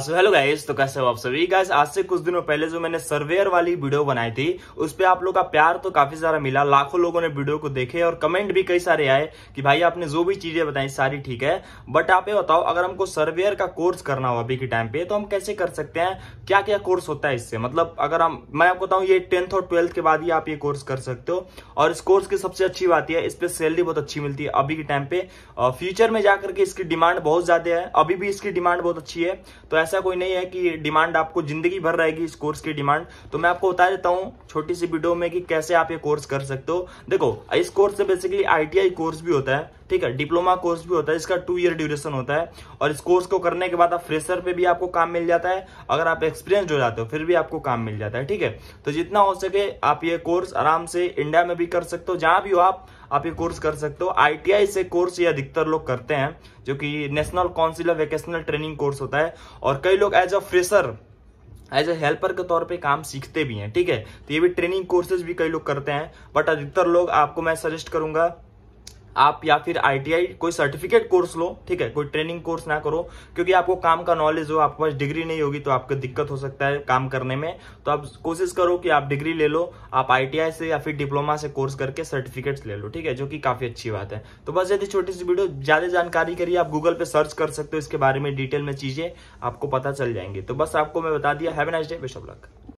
so hello guys तो कैसे हो आप सभी गाइस आज से कुछ दिनों पहले जो मैंने सर्वेयर वाली वीडियो बनाई थी उस पर आप लोग का प्यार तो काफी सारा मिला लाखों लोगों ने वीडियो को देखे और कमेंट भी कई सारे आए कि भाई आपने जो भी चीजें बताई सारी ठीक है बट आप ये बताओ अगर हमको सर्वेयर का कोर्स करना हो अभी के टाइम पे तो हम कैसे कर सकते हैं क्या क्या कोर्स होता है इससे मतलब अगर हम मैं आपको बताऊँ ये टेंथ और ट्वेल्थ के बाद ही आप ये कोर्स कर सकते हो और इस कोर्स की सबसे अच्छी बात यह है इस पर सैलरी बहुत अच्छी मिलती है अभी के टाइम पे फ्यूचर में जाकर के इसकी डिमांड बहुत ज्यादा है अभी भी इसकी डिमांड बहुत अच्छी है तो ऐसा कोई नहीं है कि डिमांड आपको जिंदगी भर रहेगी इस कोर्स की डिमांड तो मैं आपको बता देता हूँ छोटी सी वीडियो में कि कैसे आप ये कोर्स कर सकते हो देखो इस कोर्स से बेसिकली आईटीआई कोर्स भी होता है ठीक है डिप्लोमा कोर्स भी होता है इसका टू ईयर ड्यूरेशन होता है और इस कोर्स को करने के बाद आप फ्रेशर पे भी आपको काम मिल जाता है अगर आप एक्सपीरियंस हो जाते हो फिर भी आपको काम मिल जाता है ठीक है तो जितना हो सके आप ये कोर्स आराम से इंडिया में भी कर सकते हो जहां भी हो आप आप ये कोर्स कर सकते हो आईटीआई से कोर्स ये अधिकतर लोग करते हैं जो कि National Council of Vocational Training course होता है और कई लोग as a fresher as a helper के तौर पे काम सीखते भी हैं ठीक है तो ये भी ट्रेनिंग कोर्सेज भी कई लोग करते हैं बट अधिकतर लोग आपको मैं सजेस्ट करूंगा आप या फिर आईटीआई कोई सर्टिफिकेट कोर्स लो ठीक है कोई ट्रेनिंग कोर्स ना करो क्योंकि आपको काम का नॉलेज हो आपके पास डिग्री नहीं होगी तो आपको दिक्कत हो सकता है काम करने में तो आप कोशिश करो कि आप डिग्री ले लो आप आईटीआई से या फिर डिप्लोमा से कोर्स करके सर्टिफिकेट्स ले लो ठीक है जो कि काफी अच्छी बात है तो बस यदि छोटी सी वीडियो ज्यादा जानकारी करिए आप गूगल पे सर्च कर सकते हो इसके बारे में डिटेल में चीजें आपको पता चल जाएंगे तो बस आपको मैं बता दिया है